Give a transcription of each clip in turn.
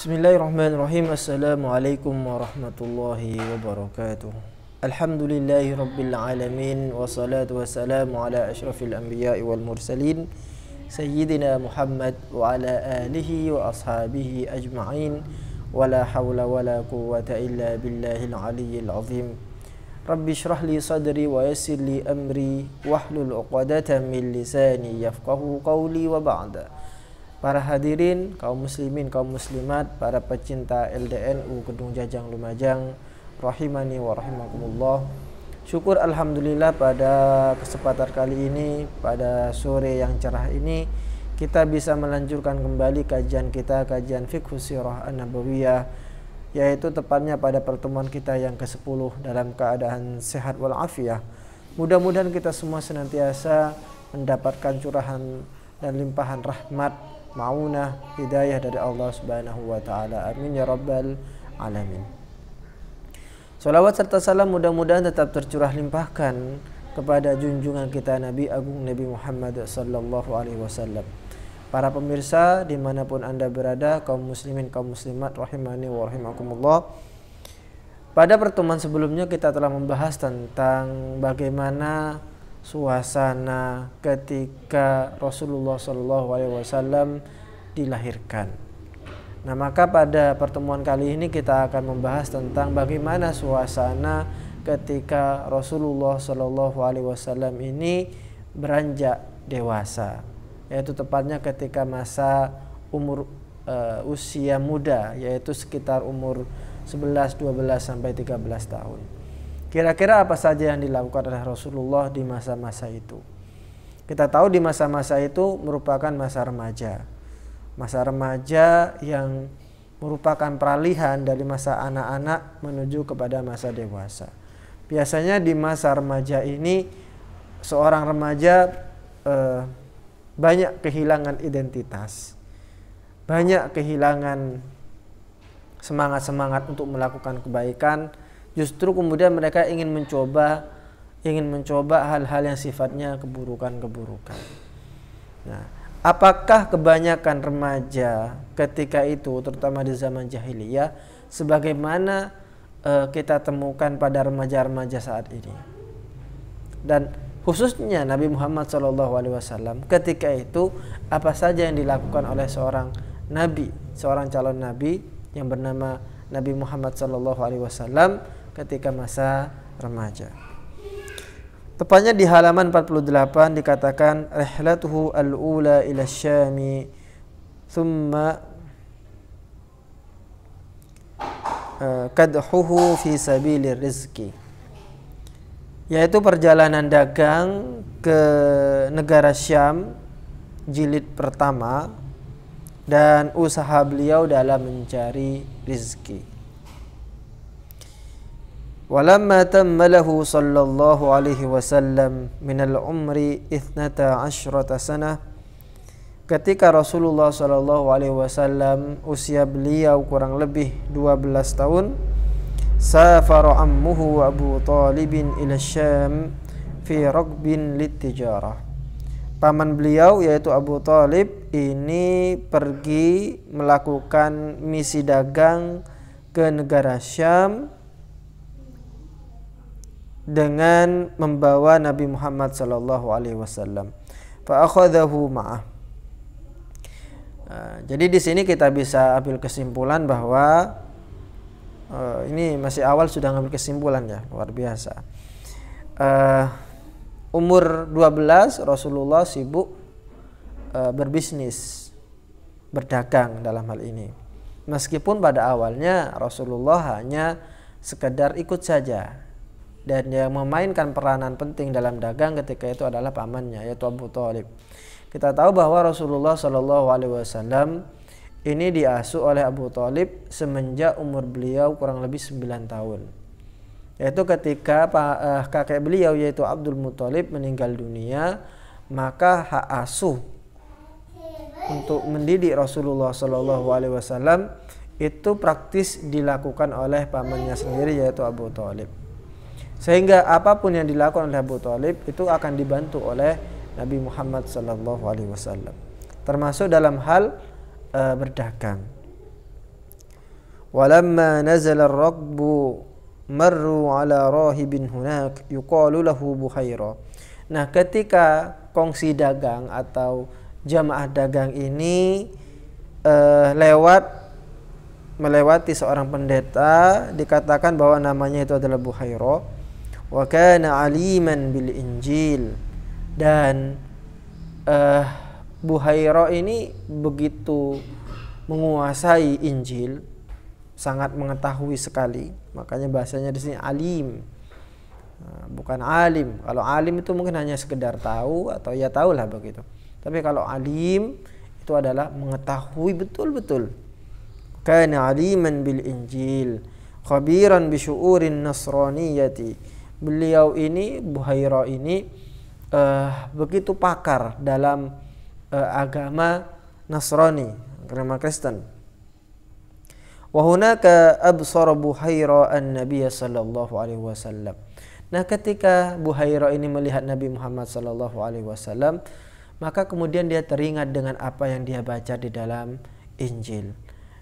بسم الله الرحمن الرحيم السلام عليكم ورحمة الله وبركاته الحمد لله رب العالمين والصلاة والسلام على أشرف الأنبياء والمرسلين سيدنا محمد وعلى آله وأصحابه أجمعين ولا حول ولا قوة إلا بالله العلي العظيم رب اشرح لي صدري ويسر لي أمري واحلل عقدة من لساني يفقه قولي وبعد para hadirin, kaum muslimin, kaum muslimat, para pecinta LDNU Gedung Jajang Lumajang, rahimani wa rahimakumullah. Syukur alhamdulillah pada kesempatan kali ini, pada sore yang cerah ini kita bisa melanjutkan kembali kajian kita, kajian fikih sirah an-nabawiyah yaitu tepatnya pada pertemuan kita yang ke-10 dalam keadaan sehat walafiat. Mudah-mudahan kita semua senantiasa mendapatkan curahan dan limpahan rahmat maunah hidayah dari Allah Subhanahu wa taala. Amin ya rabbal alamin. Salawat serta salam mudah-mudahan tetap tercurah limpahkan kepada junjungan kita Nabi Agung Nabi Muhammad sallallahu alaihi wasallam. Para pemirsa dimanapun anda berada, kaum muslimin kaum muslimat rahimani wa rahimakumullah. Pada pertemuan sebelumnya kita telah membahas tentang bagaimana suasana ketika Rasulullah Shallallahu Alaihi Wasallam dilahirkan. Nah maka pada pertemuan kali ini kita akan membahas tentang bagaimana suasana ketika Rasulullah Shallallahu Alaihi Wasallam ini beranjak dewasa, yaitu tepatnya ketika masa umur uh, usia muda, yaitu sekitar umur 11, 12 sampai 13 tahun. Kira-kira apa saja yang dilakukan oleh Rasulullah di masa-masa itu? Kita tahu di masa-masa itu merupakan masa remaja. Masa remaja yang merupakan peralihan dari masa anak-anak menuju kepada masa dewasa. Biasanya di masa remaja ini seorang remaja eh, banyak kehilangan identitas. Banyak kehilangan semangat-semangat untuk melakukan kebaikan justru kemudian mereka ingin mencoba ingin mencoba hal-hal yang sifatnya keburukan-keburukan. Nah, apakah kebanyakan remaja ketika itu terutama di zaman jahiliyah sebagaimana uh, kita temukan pada remaja-remaja saat ini? Dan khususnya Nabi Muhammad SAW ketika itu apa saja yang dilakukan oleh seorang nabi, seorang calon nabi yang bernama Nabi Muhammad SAW ketika masa remaja. Tepatnya di halaman 48 dikatakan rihlatuhu al-ula ila syami thumma eh, kadhuhu fi sabilir rizki yaitu perjalanan dagang ke negara Syam jilid pertama dan usaha beliau dalam mencari rizki. ولما تم له صلى الله عليه وسلم من العمر إثنتا عشرة سنة ketika Rasulullah Shallallahu Alaihi Wasallam usia beliau kurang lebih 12 tahun safar ammuhu Abu Talibin ila Syam fi raqbin litijarah paman beliau yaitu Abu Talib ini pergi melakukan misi dagang ke negara Syam dengan membawa Nabi Muhammad Shallallahu Alaihi Wasallam. ma'ah. Eh, jadi di sini kita bisa ambil kesimpulan bahwa uh, ini masih awal sudah ngambil kesimpulan ya luar biasa. Uh, umur 12 Rasulullah sibuk uh, berbisnis berdagang dalam hal ini. Meskipun pada awalnya Rasulullah hanya sekedar ikut saja dan yang memainkan peranan penting dalam dagang ketika itu adalah pamannya yaitu Abu Thalib. Kita tahu bahwa Rasulullah Shallallahu Alaihi Wasallam ini diasuh oleh Abu Thalib semenjak umur beliau kurang lebih 9 tahun. Yaitu ketika eh, kakek beliau yaitu Abdul Muthalib meninggal dunia, maka hak asuh untuk mendidik Rasulullah Shallallahu Alaihi Wasallam itu praktis dilakukan oleh pamannya sendiri yaitu Abu Thalib sehingga apapun yang dilakukan oleh Abu Talib itu akan dibantu oleh Nabi Muhammad Sallallahu Alaihi Wasallam termasuk dalam hal e, berdagang. Walamma nazala ar-rakbu marru ala rahibin hunak yuqalu lahu Nah, ketika kongsi dagang atau jamaah dagang ini e, lewat melewati seorang pendeta dikatakan bahwa namanya itu adalah Buhairo wa kana aliman bil injil dan uh, eh, Buhairo ini begitu menguasai Injil sangat mengetahui sekali makanya bahasanya di sini alim eh, bukan alim kalau alim itu mungkin hanya sekedar tahu atau ya tahulah begitu tapi kalau alim itu adalah mengetahui betul-betul kana aliman bil injil khabiran bi syu'urin nasraniyati beliau ini Buhaira ini uh, begitu pakar dalam uh, agama Nasrani, agama Kristen. Wahunaka absara Buhaira an Nabi sallallahu alaihi wasallam. Nah, ketika Buhaira ini melihat Nabi Muhammad sallallahu alaihi wasallam, maka kemudian dia teringat dengan apa yang dia baca di dalam Injil.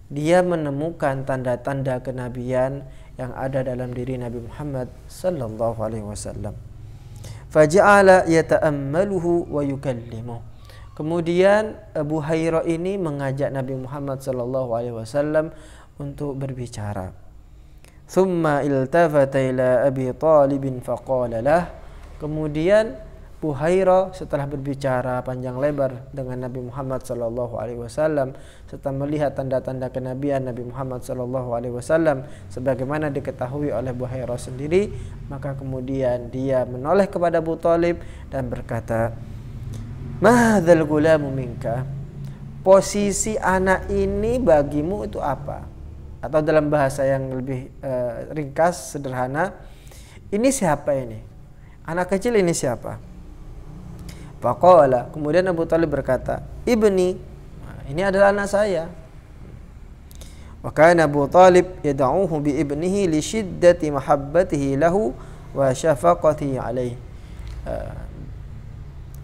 Dia menemukan tanda-tanda kenabian yang ada dalam diri Nabi Muhammad sallallahu alaihi wasallam. Faja'ala yata'ammaluhu wa yukallimu. Kemudian Abu Hayra ini mengajak Nabi Muhammad sallallahu alaihi wasallam untuk berbicara. Thumma iltafata ila Abi Talib faqala lah. Kemudian Buhaira setelah berbicara panjang lebar dengan Nabi Muhammad sallallahu Alaihi Wasallam serta melihat tanda-tanda kenabian Nabi Muhammad sallallahu Alaihi Wasallam sebagaimana diketahui oleh Buhaira sendiri maka kemudian dia menoleh kepada Abu Talib dan berkata Mahadhal gulamu minka posisi anak ini bagimu itu apa atau dalam bahasa yang lebih uh, ringkas sederhana ini siapa ini anak kecil ini siapa Fakola. kemudian Abu Talib berkata, "Ibni, ini adalah anak saya." Waka'na Abu Talib yadauhu bi ibnihi li shiddati mahabbatihi lahu wa syafaqati alaih. Eh,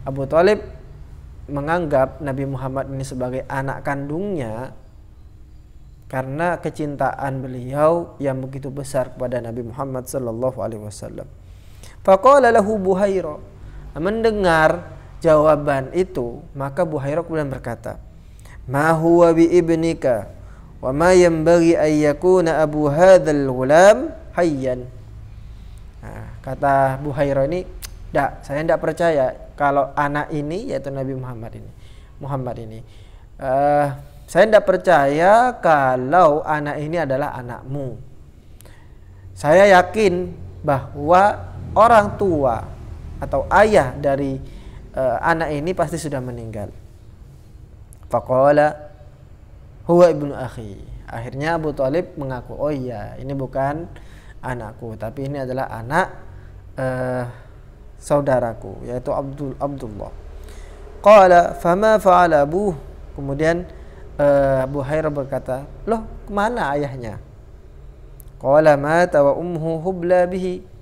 Abu Talib menganggap Nabi Muhammad ini sebagai anak kandungnya karena kecintaan beliau yang begitu besar kepada Nabi Muhammad sallallahu alaihi wasallam. Faqala lahu Buhaira mendengar jawaban itu, maka Buhairah kemudian berkata, "Ma huwa bi ibnika wa ma yanbaghi ay yakuna abu hadzal gulam hayyan." Nah, kata Buhairah ini, tidak, saya tidak percaya kalau anak ini yaitu Nabi Muhammad ini, Muhammad ini uh, saya tidak percaya kalau anak ini adalah anakmu. Saya yakin bahwa orang tua atau ayah dari uh, anak ini pasti sudah meninggal. Faqala huwa ibnu akhi. Akhirnya Abu Talib mengaku, oh iya ini bukan anakku, tapi ini adalah anak uh, saudaraku, yaitu Abdul Abdullah. Qala fama fa'ala abu. Kemudian uh, Abu Hayra berkata, loh kemana ayahnya? Qala mata wa umhu hubla bihi.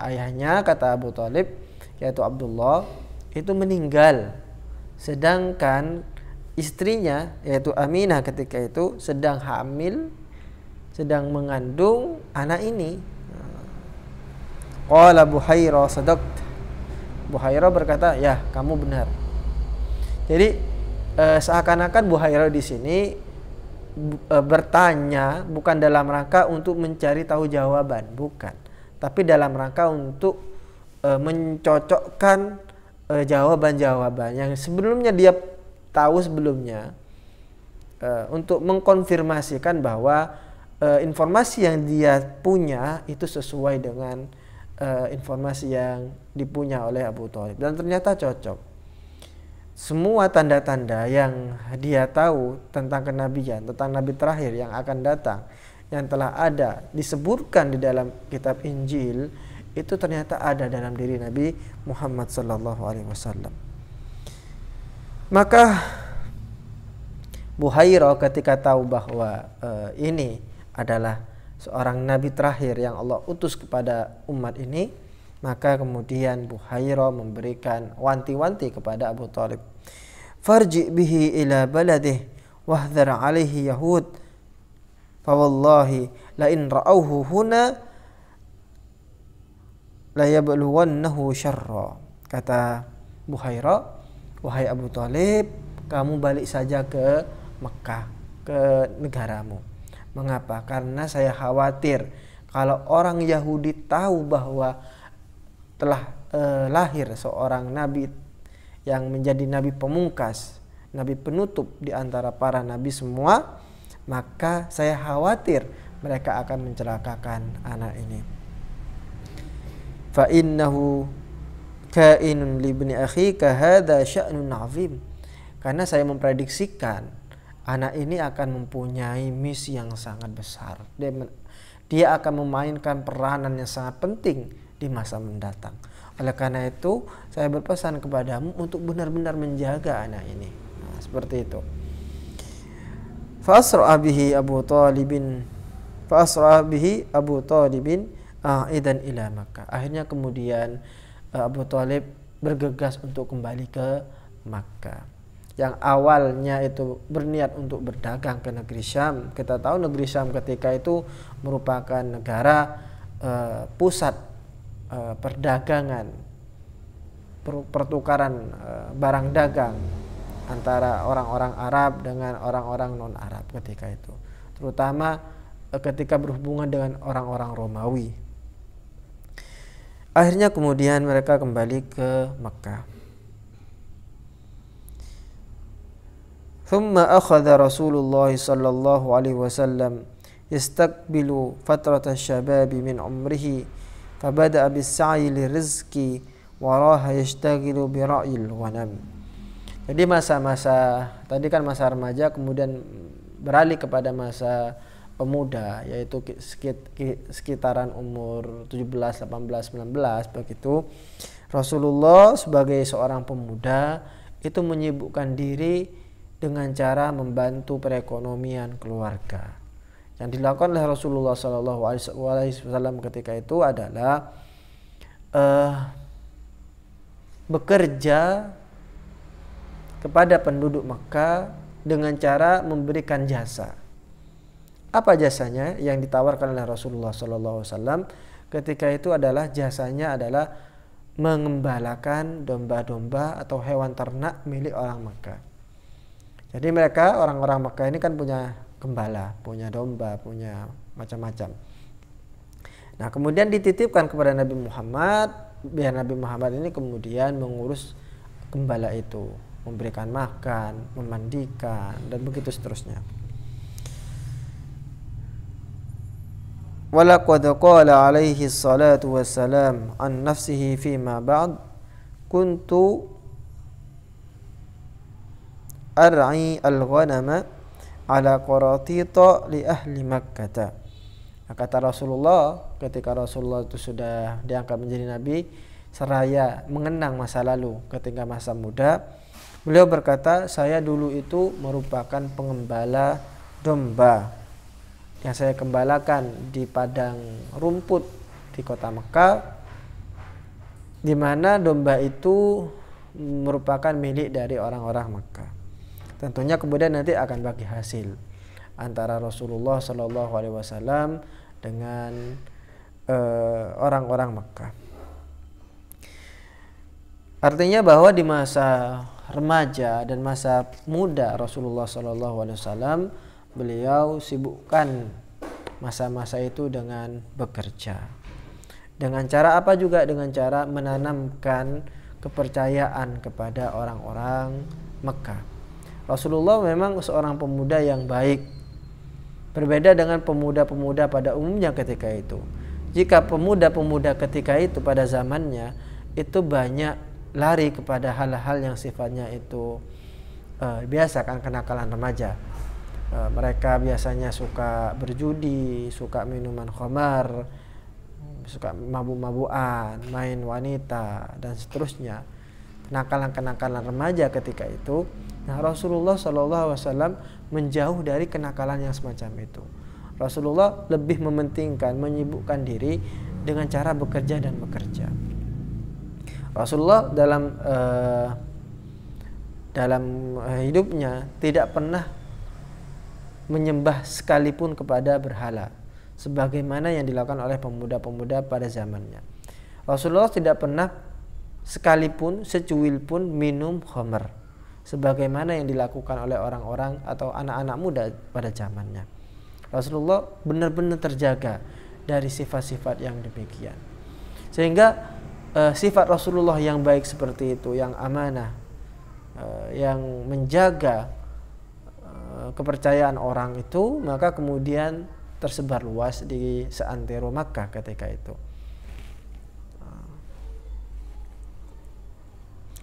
Ayahnya kata Abu Talib yaitu Abdullah itu meninggal sedangkan istrinya yaitu Aminah ketika itu sedang hamil sedang mengandung anak ini Qala Buhaira sadaqt Buhaira berkata ya kamu benar jadi eh, seakan-akan Buhaira di sini eh, bertanya bukan dalam rangka untuk mencari tahu jawaban bukan tapi dalam rangka untuk eh, mencocokkan uh, jawaban-jawaban yang sebelumnya dia tahu sebelumnya uh, untuk mengkonfirmasikan bahwa uh, informasi yang dia punya itu sesuai dengan uh, informasi yang dipunya oleh Abu Thalib dan ternyata cocok. Semua tanda-tanda yang dia tahu tentang kenabian, tentang nabi terakhir yang akan datang, yang telah ada disebutkan di dalam kitab Injil itu ternyata ada dalam diri Nabi Muhammad Sallallahu Alaihi Wasallam. Maka Buhayro ketika tahu bahwa e, ini adalah seorang nabi terakhir yang Allah utus kepada umat ini, maka kemudian Buhayro memberikan wanti-wanti kepada Abu Talib. Farji bihi ila baladih wahdhar alihi yahud fawallahi la in ra'auhu huna layabluwannahu syarra. Kata Buhaira, wahai Abu Talib, kamu balik saja ke Mekah, ke negaramu. Mengapa? Karena saya khawatir kalau orang Yahudi tahu bahwa telah eh, lahir seorang nabi yang menjadi nabi pemungkas, nabi penutup di antara para nabi semua, maka saya khawatir mereka akan mencelakakan anak ini fa kainun libni akhi kahada sya'nun 'azim. Karena saya memprediksikan anak ini akan mempunyai misi yang sangat besar. Dia, dia akan memainkan peranan yang sangat penting di masa mendatang. Oleh karena itu, saya berpesan kepadamu untuk benar-benar menjaga anak ini. Nah, seperti itu. Fasra bihi Abu Talibin. Fasra bihi Abu Talibin dan ila Makkah. Akhirnya kemudian eh, Abu Thalib bergegas untuk kembali ke Makkah. Yang awalnya itu berniat untuk berdagang ke negeri Syam. Kita tahu negeri Syam ketika itu merupakan negara uh, pusat uh, perdagangan, pertukaran uh, barang dagang antara orang-orang Arab dengan orang-orang non-Arab ketika itu. Terutama ketika berhubungan dengan orang-orang Romawi Akhirnya kemudian mereka kembali ke Mekah. ثم أخذ رسول الله صلى الله عليه وسلم يستقبل فترة الشباب من عمره فبدأ بالسعي للرزق وراها يشتغل برأي الغنم Jadi masa-masa tadi kan masa remaja kemudian beralih kepada masa pemuda yaitu sekitaran umur 17, 18, 19 begitu Rasulullah sebagai seorang pemuda itu menyibukkan diri dengan cara membantu perekonomian keluarga. Yang dilakukan oleh Rasulullah saw ketika itu adalah uh, bekerja kepada penduduk Mekah dengan cara memberikan jasa. Apa jasanya yang ditawarkan oleh Rasulullah SAW ketika itu adalah jasanya adalah mengembalakan domba-domba atau hewan ternak milik orang Mekah. Jadi mereka orang-orang Mekah ini kan punya gembala, punya domba, punya macam-macam. Nah kemudian dititipkan kepada Nabi Muhammad, biar Nabi Muhammad ini kemudian mengurus gembala itu, memberikan makan, memandikan, dan begitu seterusnya. ولقد قال عليه الصلاة والسلام عن نفسه فيما بعد كنت أرعي الغنم على قراطيط لأهل مكة kata Rasulullah ketika Rasulullah itu sudah diangkat menjadi nabi seraya mengenang masa lalu ketika masa muda beliau berkata saya dulu itu merupakan pengembala domba yang saya gembalakan di padang rumput di kota Mekah di mana domba itu merupakan milik dari orang-orang Mekah. Tentunya kemudian nanti akan bagi hasil antara Rasulullah Shallallahu Alaihi Wasallam dengan eh, orang-orang Mekah. Artinya bahwa di masa remaja dan masa muda Rasulullah Shallallahu Alaihi Wasallam beliau sibukkan masa-masa itu dengan bekerja. Dengan cara apa juga? Dengan cara menanamkan kepercayaan kepada orang-orang Mekah. Rasulullah memang seorang pemuda yang baik. Berbeda dengan pemuda-pemuda pada umumnya ketika itu. Jika pemuda-pemuda ketika itu pada zamannya itu banyak lari kepada hal-hal yang sifatnya itu uh, biasa kan kenakalan remaja Eh, mereka biasanya suka berjudi suka minuman khamar suka mabuk mabuan main wanita dan seterusnya kenakalan-kenakalan remaja ketika itu nah Rasulullah Shallallahu Alaihi Wasallam menjauh dari kenakalan yang semacam itu Rasulullah lebih mementingkan menyibukkan diri dengan cara bekerja dan bekerja Rasulullah dalam uh, dalam eh, hidupnya tidak pernah menyembah sekalipun kepada berhala sebagaimana yang dilakukan oleh pemuda-pemuda pada zamannya. Rasulullah tidak pernah sekalipun secuil pun minum khamr sebagaimana yang dilakukan oleh orang-orang atau anak-anak muda pada zamannya. Rasulullah benar-benar terjaga dari sifat-sifat yang demikian. Sehingga uh, sifat Rasulullah yang baik seperti itu, yang amanah, uh, yang menjaga kepercayaan orang itu maka kemudian tersebar luas di seantero Makkah ketika itu. Ah.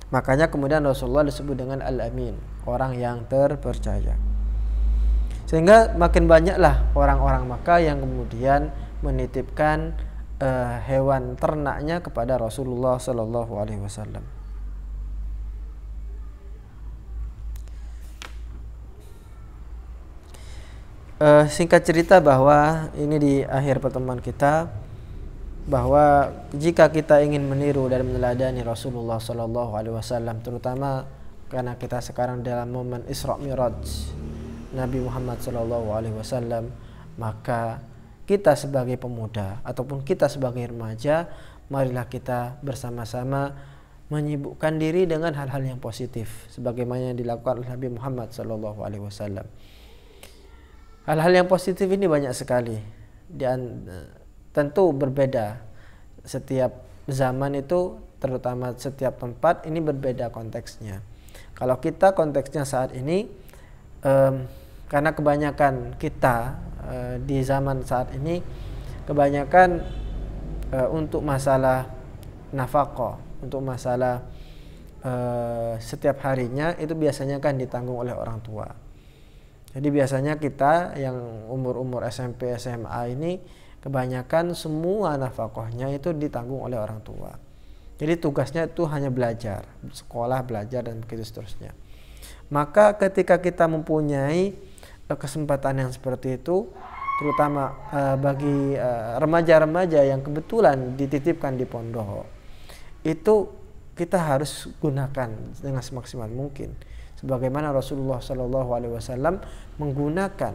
Makanya kemudian Rasulullah disebut dengan Al-Amin, orang yang terpercaya. Sehingga makin banyaklah orang-orang Makkah yang kemudian menitipkan uh, hewan ternaknya kepada Rasulullah Shallallahu Alaihi Wasallam. uh, singkat cerita bahwa ini di akhir pertemuan kita bahwa jika kita ingin meniru dan meneladani Rasulullah Shallallahu Alaihi Wasallam terutama karena kita sekarang dalam momen Isra Miraj Nabi Muhammad Shallallahu Alaihi Wasallam maka kita sebagai pemuda ataupun kita sebagai remaja marilah kita bersama-sama menyibukkan diri dengan hal-hal yang positif sebagaimana yang dilakukan oleh Nabi Muhammad Shallallahu Alaihi Wasallam. Hal-hal yang positif ini banyak sekali. Dan tentu berbeda. Setiap zaman itu terutama setiap tempat ini berbeda konteksnya. Kalau kita konteksnya saat ini um, karena kebanyakan kita uh, di zaman saat ini kebanyakan uh, untuk masalah nafako, untuk masalah uh, setiap harinya itu biasanya kan ditanggung oleh orang tua jadi biasanya kita yang umur-umur SMP, SMA ini kebanyakan semua nafkahnya itu ditanggung oleh orang tua. Jadi tugasnya itu hanya belajar, sekolah, belajar dan begitu seterusnya. Maka ketika kita mempunyai eh, kesempatan yang seperti itu, terutama eh, bagi eh, remaja-remaja yang kebetulan dititipkan di pondok, itu kita harus gunakan dengan semaksimal mungkin sebagaimana Rasulullah Shallallahu Alaihi Wasallam menggunakan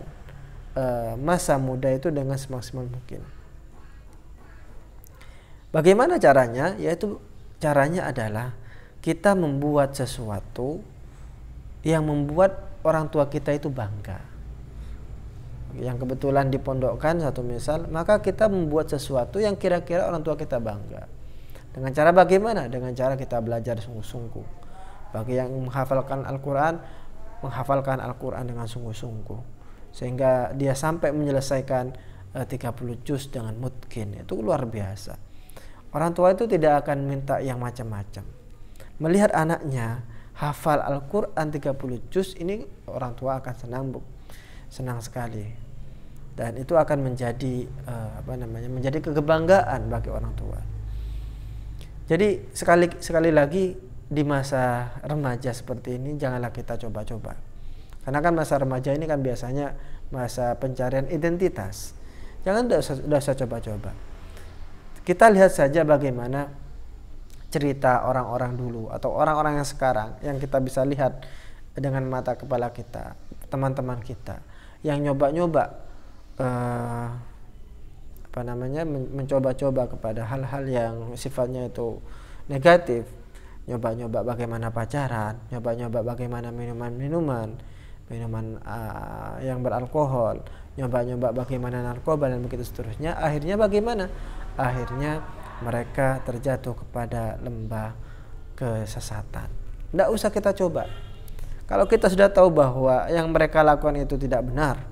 eh, masa muda itu dengan semaksimal mungkin. Bagaimana caranya? Yaitu caranya adalah kita membuat sesuatu yang membuat orang tua kita itu bangga. Yang kebetulan dipondokkan satu misal, maka kita membuat sesuatu yang kira-kira orang tua kita bangga. Dengan cara bagaimana? Dengan cara kita belajar sungguh-sungguh bagi yang menghafalkan Al-Quran, menghafalkan Al-Quran dengan sungguh-sungguh. Sehingga dia sampai menyelesaikan 30 eh, juz dengan mutkin. Itu luar biasa. Orang tua itu tidak akan minta yang macam-macam. Melihat anaknya hafal Al-Quran 30 juz ini orang tua akan senang bu. Senang sekali. Dan itu akan menjadi eh, apa namanya? menjadi kebanggaan bagi orang tua. Jadi sekali sekali lagi di masa remaja seperti ini janganlah kita coba-coba. Karena kan masa remaja ini kan biasanya masa pencarian identitas. Jangan udah usah coba-coba. Kita lihat saja bagaimana cerita orang-orang dulu atau orang-orang yang sekarang yang kita bisa lihat dengan mata kepala kita, teman-teman kita yang nyoba-nyoba eh, apa namanya mencoba-coba kepada hal-hal yang sifatnya itu negatif nyoba-nyoba bagaimana pacaran, nyoba-nyoba bagaimana minuman-minuman, minuman uh, yang beralkohol, nyoba-nyoba bagaimana narkoba dan begitu seterusnya. Akhirnya bagaimana? Akhirnya mereka terjatuh kepada lembah kesesatan. Tidak usah kita coba. Kalau kita sudah tahu bahwa yang mereka lakukan itu tidak benar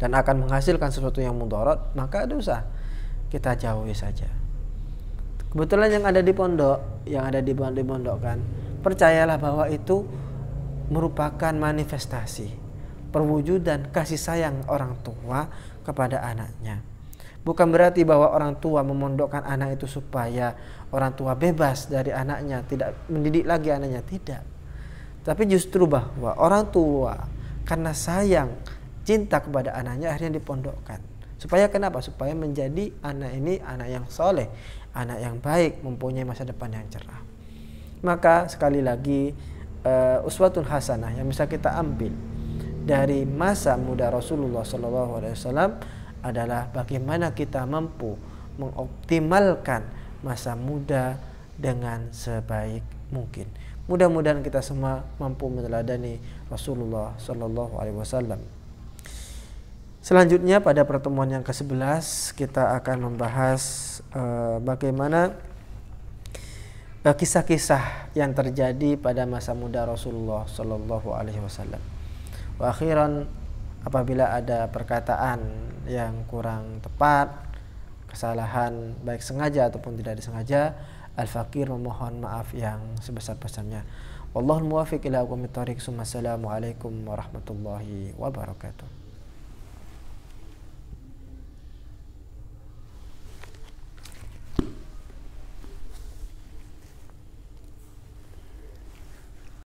dan akan menghasilkan sesuatu yang mudarat, maka dosa kita jauhi saja. Kebetulan yang ada di pondok yang ada di pondok kan percayalah bahwa itu merupakan manifestasi perwujudan kasih sayang orang tua kepada anaknya bukan berarti bahwa orang tua memondokkan anak itu supaya orang tua bebas dari anaknya tidak mendidik lagi anaknya tidak tapi justru bahwa orang tua karena sayang cinta kepada anaknya akhirnya dipondokkan Supaya kenapa? Supaya menjadi anak ini anak yang soleh, anak yang baik, mempunyai masa depan yang cerah. Maka sekali lagi uh, uswatun hasanah yang bisa kita ambil dari masa muda Rasulullah SAW adalah bagaimana kita mampu mengoptimalkan masa muda dengan sebaik mungkin. Mudah-mudahan kita semua mampu meneladani Rasulullah saw Alaihi Wasallam. Selanjutnya pada pertemuan yang ke-11 kita akan membahas uh, bagaimana kisah-kisah yang terjadi pada masa muda Rasulullah Shallallahu Alaihi Wasallam. akhiran apabila ada perkataan yang kurang tepat, kesalahan baik sengaja ataupun tidak disengaja, al fakir memohon maaf yang sebesar-besarnya. Wallahul muwafiq ila aqwamit thariq. Assalamualaikum warahmatullahi wabarakatuh.